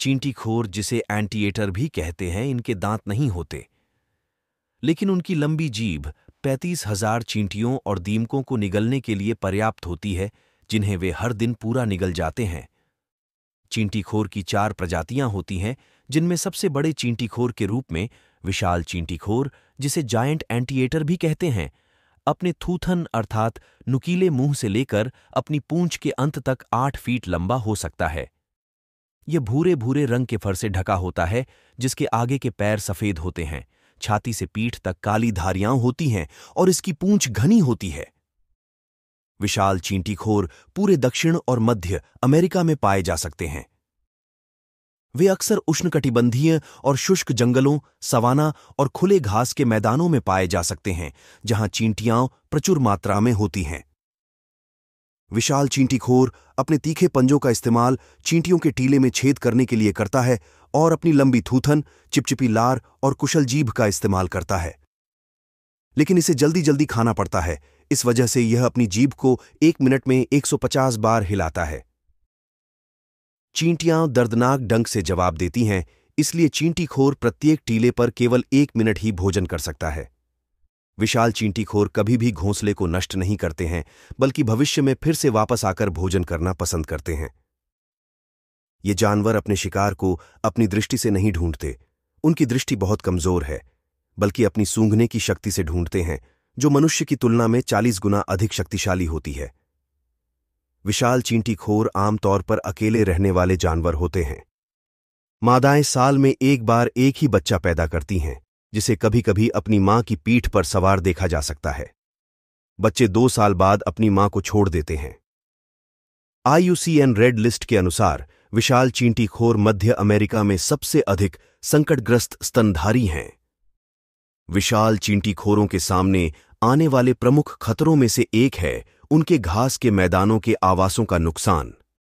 चींटीखोर जिसे एंटीएटर भी कहते हैं इनके दांत नहीं होते लेकिन उनकी लंबी जीभ पैंतीस हजार चींटियों और दीमकों को निगलने के लिए पर्याप्त होती है जिन्हें वे हर दिन पूरा निगल जाते हैं चींटीखोर की चार प्रजातियां होती हैं जिनमें सबसे बड़े चींटीखोर के रूप में विशाल चींटीखोर जिसे जायंट एंटीएटर भी कहते हैं अपने थूथन अर्थात नुकीले मुंह से लेकर अपनी पूंछ के अंत तक आठ फीट लंबा हो सकता है यह भूरे भूरे रंग के फर से ढका होता है जिसके आगे के पैर सफेद होते हैं छाती से पीठ तक काली धारियां होती हैं और इसकी पूंछ घनी होती है विशाल चींटीखोर पूरे दक्षिण और मध्य अमेरिका में पाए जा सकते हैं वे अक्सर उष्णकटिबंधीय और शुष्क जंगलों सवाना और खुले घास के मैदानों में पाए जा सकते हैं जहां चींटियां प्रचुर मात्रा में होती हैं विशाल चींटीखोर अपने तीखे पंजों का इस्तेमाल चींटियों के टीले में छेद करने के लिए करता है और अपनी लंबी थूथन चिपचिपी लार और कुशल जीभ का इस्तेमाल करता है लेकिन इसे जल्दी जल्दी खाना पड़ता है इस वजह से यह अपनी जीभ को एक मिनट में 150 बार हिलाता है चींटियां दर्दनाक डंक से जवाब देती हैं इसलिए चींटीखोर प्रत्येक टीले पर केवल एक मिनट ही भोजन कर सकता है विशाल चींटीखोर कभी भी घोंसले को नष्ट नहीं करते हैं बल्कि भविष्य में फिर से वापस आकर भोजन करना पसंद करते हैं ये जानवर अपने शिकार को अपनी दृष्टि से नहीं ढूंढते उनकी दृष्टि बहुत कमजोर है बल्कि अपनी सूंघने की शक्ति से ढूंढते हैं जो मनुष्य की तुलना में चालीस गुना अधिक शक्तिशाली होती है विशाल चींटीखोर आमतौर पर अकेले रहने वाले जानवर होते हैं मादाएं साल में एक बार एक ही बच्चा पैदा करती हैं जिसे कभी कभी अपनी मां की पीठ पर सवार देखा जा सकता है बच्चे दो साल बाद अपनी मां को छोड़ देते हैं आईयूसीएन रेड लिस्ट के अनुसार विशाल चींटीखोर मध्य अमेरिका में सबसे अधिक संकटग्रस्त स्तनधारी हैं विशाल चींटीखोरों के सामने आने वाले प्रमुख खतरों में से एक है उनके घास के मैदानों के आवासों का नुकसान